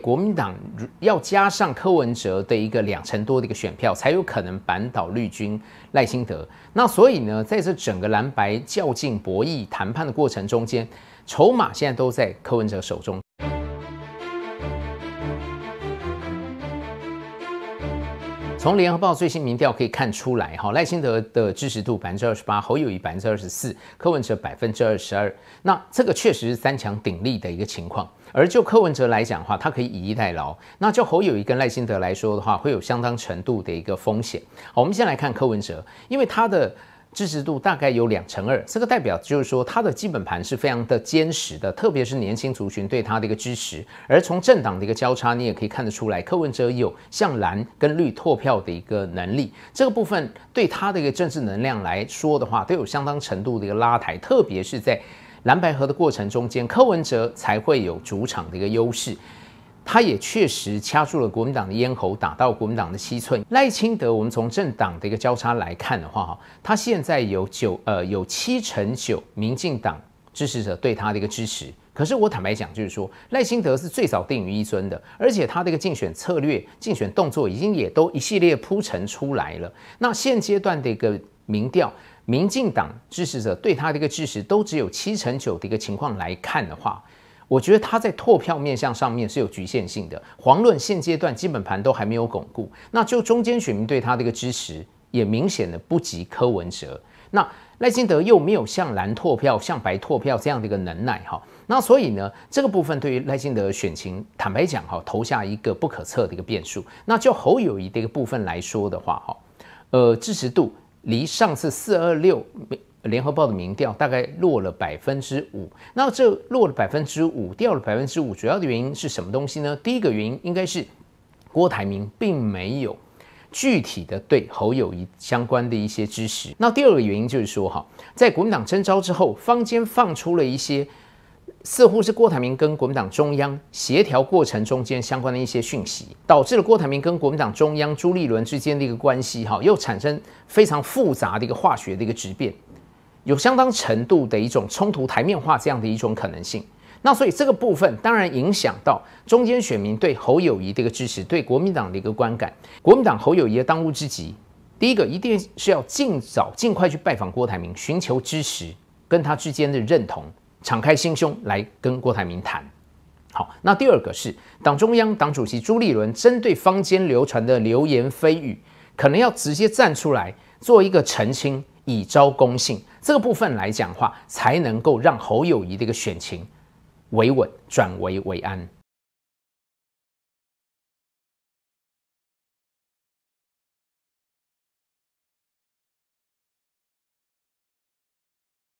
国民党要加上柯文哲的一个两成多的一个选票，才有可能扳倒绿军赖清德。那所以呢，在这整个蓝白较劲博弈谈判的过程中间，筹码现在都在柯文哲手中。从联合报最新民调可以看出来，哈赖清德的支持度百分之二十八，侯友谊百分之二十四，柯文哲百分之二十二。那这个确实是三强鼎立的一个情况。而就柯文哲来讲的话，他可以以逸待劳。那就侯友谊跟赖清德来说的话，会有相当程度的一个风险。好，我们先来看柯文哲，因为他的。支持度大概有两成二，这个代表就是说它的基本盘是非常的坚实的，特别是年轻族群对它的一个支持。而从政党的一个交叉，你也可以看得出来，柯文哲有向蓝跟绿拓票的一个能力，这个部分对他的一个政治能量来说的话，都有相当程度的一个拉抬，特别是在蓝白河的过程中间，柯文哲才会有主场的一个优势。他也确实掐住了国民党的咽喉，打到国民党的七寸。赖清德，我们从政党的一个交叉来看的话，哈，他现在有九呃有七成九民进党支持者对他的一个支持。可是我坦白讲，就是说赖清德是最早定于一尊的，而且他的一个竞选策略、竞选动作已经也都一系列铺陈出来了。那现阶段的一个民调，民进党支持者对他的一个支持都只有七成九的一个情况来看的话。我觉得他在拓票面向上面是有局限性的，遑论现阶段基本盘都还没有巩固，那就中间选民对他的一个支持也明显的不及柯文哲，那赖清德又没有像蓝拓票、像白拓票这样的一个能耐哈，那所以呢，这个部分对于赖清德选情，坦白讲哈，投下一个不可测的一个变数。那就侯友谊这个部分来说的话哈，呃，支持度。离上次四二六联合报的民调大概落了百分之五，那这落了百分之五，掉了百分之五，主要的原因是什么东西呢？第一个原因应该是郭台铭并没有具体的对侯友谊相关的一些支持，那第二个原因就是说哈，在国民党征召之后，坊间放出了一些。似乎是郭台铭跟国民党中央协调过程中间相关的一些讯息，导致了郭台铭跟国民党中央朱立伦之间的一个关系，哈，又产生非常复杂的一个化学的一个质变，有相当程度的一种冲突台面化这样的一种可能性。那所以这个部分当然影响到中间选民对侯友谊的一个支持，对国民党的一个观感。国民党侯友谊的当务之急，第一个一定是要尽早尽快去拜访郭台铭，寻求支持，跟他之间的认同。敞开心胸来跟郭台铭谈。好，那第二个是党中央党主席朱立伦针对坊间流传的流言蜚语，可能要直接站出来做一个澄清，以招公信。这个部分来讲话，才能够让侯友谊的一个选情维稳转为维安。